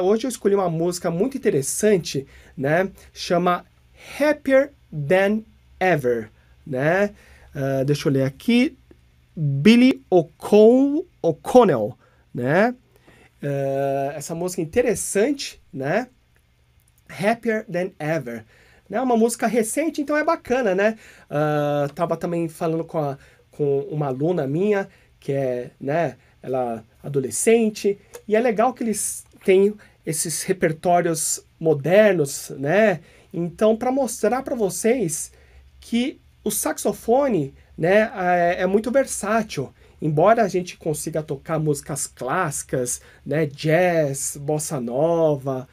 Hoje eu escolhi uma música muito interessante, né? Chama Happier Than Ever, né? Uh, deixa eu ler aqui. Billy O'Connell, né? Uh, essa música é interessante, né? Happier Than Ever. Né? É uma música recente, então é bacana, né? Uh, tava também falando com, a, com uma aluna minha, que é, né? Ela adolescente, e é legal que eles têm esses repertórios modernos, né? Então, para mostrar para vocês que o saxofone né, é, é, muito versátil. Embora a gente consiga tocar músicas clássicas, né, jazz, bossa nova,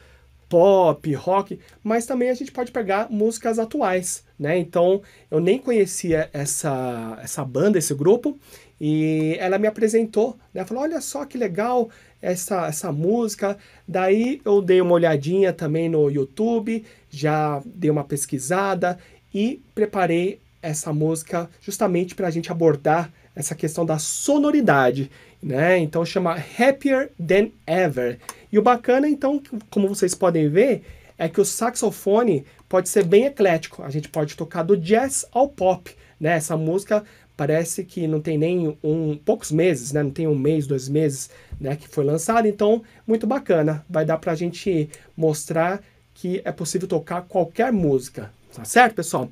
pop, rock, mas também a gente pode pegar músicas atuais, né? Então, eu nem conhecia essa, essa banda, esse grupo, e ela me apresentou, né? Falou, olha só que legal essa, essa música. Daí eu dei uma olhadinha também no YouTube, já dei uma pesquisada e preparei essa música justamente para a gente abordar essa questão da sonoridade, né? Então chama Happier Than Ever. E o bacana, então, como vocês podem ver, é que o saxofone pode ser bem eclético. A gente pode tocar do jazz ao pop, né? Essa música parece que não tem nem um poucos meses, né? Não tem um mês, dois meses, né? Que foi lançada. Então, muito bacana. Vai dar para a gente mostrar que é possível tocar qualquer música, tá certo, pessoal?